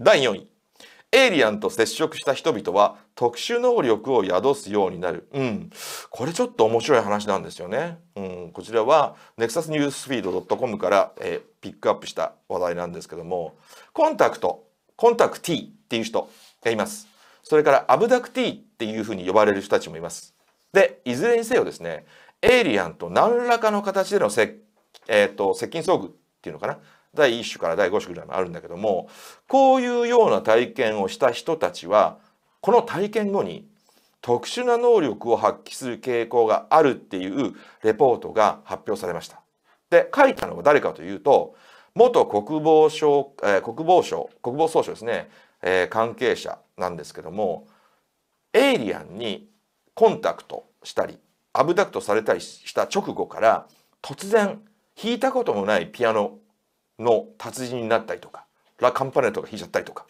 第4位エイリアンと接触した人々は特殊能力を宿すようになる。うん。これちょっと面白い話なんですよね。うん。こちらは nexusnewsfeed.com から、えー、ピックアップした話題なんですけども、コンタクト、コンタクティっていう人がいます。それからアブダクティっていうふうに呼ばれる人たちもいます。で、いずれにせよですね、エイリアンと何らかの形でのえーと接近遭遇っていうのかな第1種から第5種ぐらいもあるんだけどもこういうような体験をした人たちはこの体験後に特殊な能力を発揮する傾向があるっていうレポートが発表されました。で書いたのは誰かというと元国防省、えー、国防省国防総省ですね、えー、関係者なんですけどもエイリアンにコンタクトしたりアブダクトされたりした直後から突然弾いたこともないピアノの達人になったりとかラ・カンパネトが弾いちゃったりとか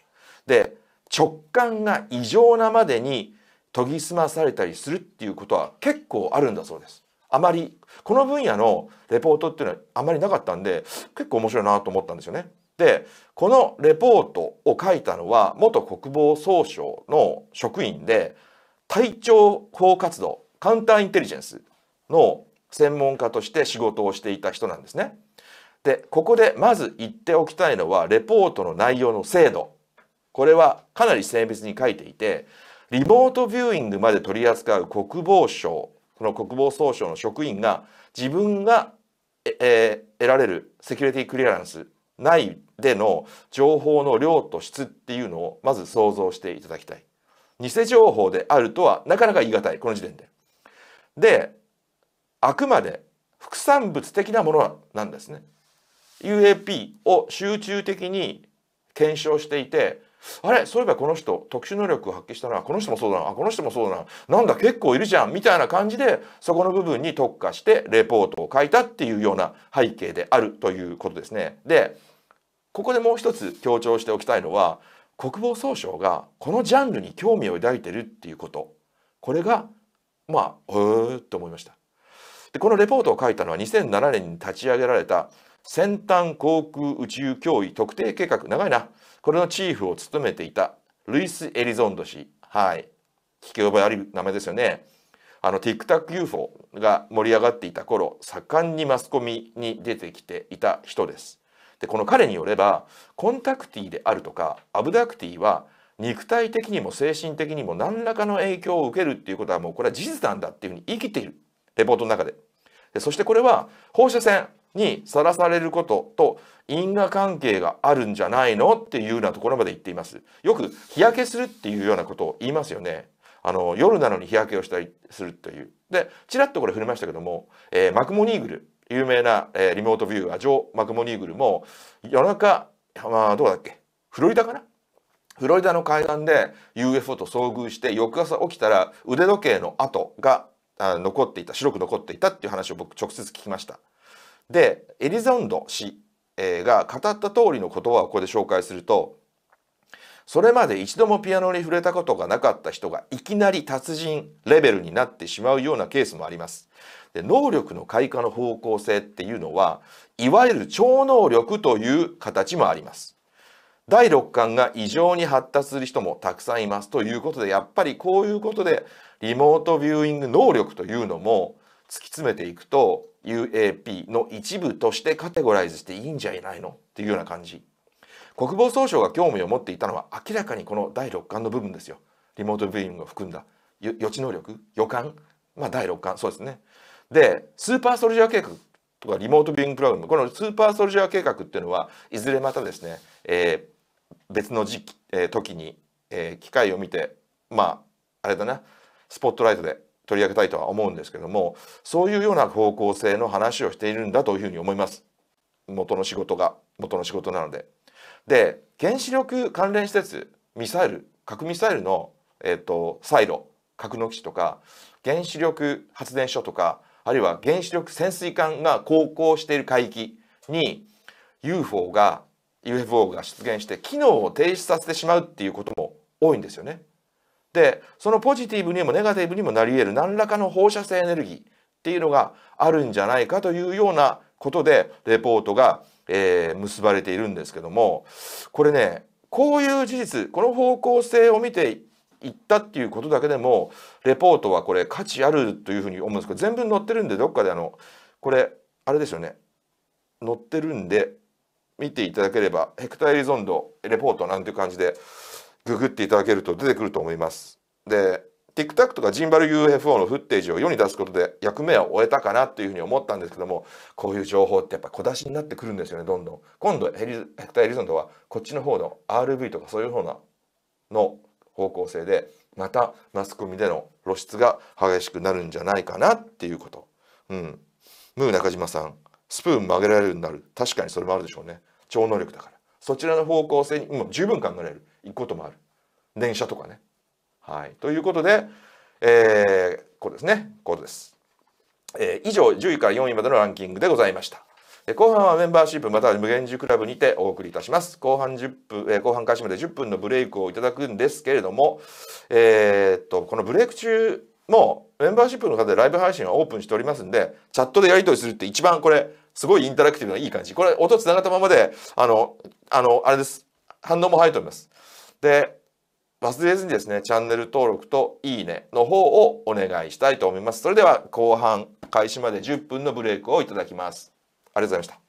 で直感が異常なまでに研ぎ澄まされたりするっていうことは結構あるんだそうです。あまりこの分野のレポートっていうのはあまりなかったんで結構面白いなと思ったんですよね。でこのレポートを書いたのは元国防総省の職員で体調法活動カウンターインテリジェンスの専門家として仕事をしていた人なんですね。でここでまず言っておきたいのはレポートの内容の精度これはかなり精密に書いていてリモートビューイングまで取り扱う国防省この国防総省の職員が自分が、えー、得られるセキュリティクリアランス内での情報の量と質っていうのをまず想像していただきたい。偽情報であるとはなかなか言い難いこの時点で。であくまで副産物的なものなんですね。UAP を集中的に検証していてあれそういえばこの人特殊能力を発揮したなこの人もそうだなこの人もそうだななんだ結構いるじゃんみたいな感じでそこの部分に特化してレポートを書いたっていうような背景であるということですね。でここでもう一つ強調しておきたいのは国防総省がこのジャンルに興味を抱いてるっていうことこれがまあへえと思いました。でこのレポートを書いたのは2007年に立ち上げられた先端航空宇宙脅威特定計画長いなこれのチーフを務めていたルイス・エリゾンド氏はい聞き覚えある名前ですよねあの TikTokUFO が盛り上がっていた頃盛んにマスコミに出てきていた人ですでこの彼によればコンタクティであるとかアブダクティは肉体的にも精神的にも何らかの影響を受けるっていうことはもうこれは事実なんだっていうふうに生きているレポートの中ででそしてこれは放射線にさらされることと因果関係があるんじゃないのっていうようなところまで言っています。よく日焼けするっていうようなことを言いますよね。あの夜なのに日焼けをしたりするという。でちらっとこれ触れましたけども、えー、マクモニーグル有名な、えー、リモートビューアージョー・マクモニーグルも夜中、まあ、どうだっけフロリダかなフロリダの海岸で UFO と遭遇して翌朝起きたら腕時計の跡が残っていた白く残っていたっていう話を僕直接聞きました。でエリザンド氏が語った通りの言葉をここで紹介するとそれまで一度もピアノに触れたことがなかった人がいきなり達人レベルになってしまうようなケースもあります。で能力の開花の方向性っていうのはいわゆる超能力という形もあります。第六感が異常に発達する人もたくさんいますということでやっぱりこういうことでリモートビューイング能力というのも突き詰めていくと UAP の一部としてカテゴライズしていいんじゃないのっていうような感じ国防総省が興味を持っていたのは明らかにこの第6巻の部分ですよリモートビューイングを含んだ予知能力予感まあ第6巻そうですねでスーパーソルジャー計画とかリモートビューイングプログラムこのスーパーソルジャー計画っていうのはいずれまたですね、えー、別の時期、えー、時に、えー、機械を見てまああれだなスポットライトで取り上げたいとは思うんですけどもそういうような方向性の話をしているんだというふうに思います元の仕事が元の仕事なので。で原子力関連施設ミサイル核ミサイルの、えーと、サイロ格納基地とか原子力発電所とかあるいは原子力潜水艦が航行している海域に UFO が UFO が出現して機能を停止させてしまうっていうことも多いんですよね。でそのポジティブにもネガティブにもなり得る何らかの放射性エネルギーっていうのがあるんじゃないかというようなことでレポートが、えー、結ばれているんですけどもこれねこういう事実この方向性を見ていったっていうことだけでもレポートはこれ価値あるというふうに思うんですけど全文載ってるんでどっかであのこれあれですよね載ってるんで見ていただければヘクターリゾンドレポートなんていう感じでググっていただけると出てくると思います。で TikTok とかジンバル UFO のフッテージを世に出すことで役目は終えたかなっていうふうに思ったんですけどもこういう情報ってやっぱ小出しになってくるんですよねどんどん今度ヘリヘクター・エリゾンとはこっちの方の RV とかそういう方のの方向性でまたマスコミでの露出が激しくなるんじゃないかなっていうことうんムー中島さんスプーン曲げられるようになる確かにそれもあるでしょうね超能力だからそちらの方向性にも十分考えられる行くこともある電車とかね。はい、ということで、えー、こうですねこうです、えー、以上10位から4位までのランキングでございました。後半はメンバーシップまたは無限寿クラブにてお送りいたします後半1分、えー、後半開始まで10分のブレイクをいただくんですけれどもえー、っとこのブレイク中もうメンバーシップの方でライブ配信はオープンしておりますんでチャットでやり取りするって一番これすごいインタラクティブないい感じこれ音つながったままであのあのあれです反応も入っておりますで忘れずにですねチャンネル登録といいねの方をお願いしたいと思いますそれでは後半開始まで10分のブレイクをいただきますありがとうございました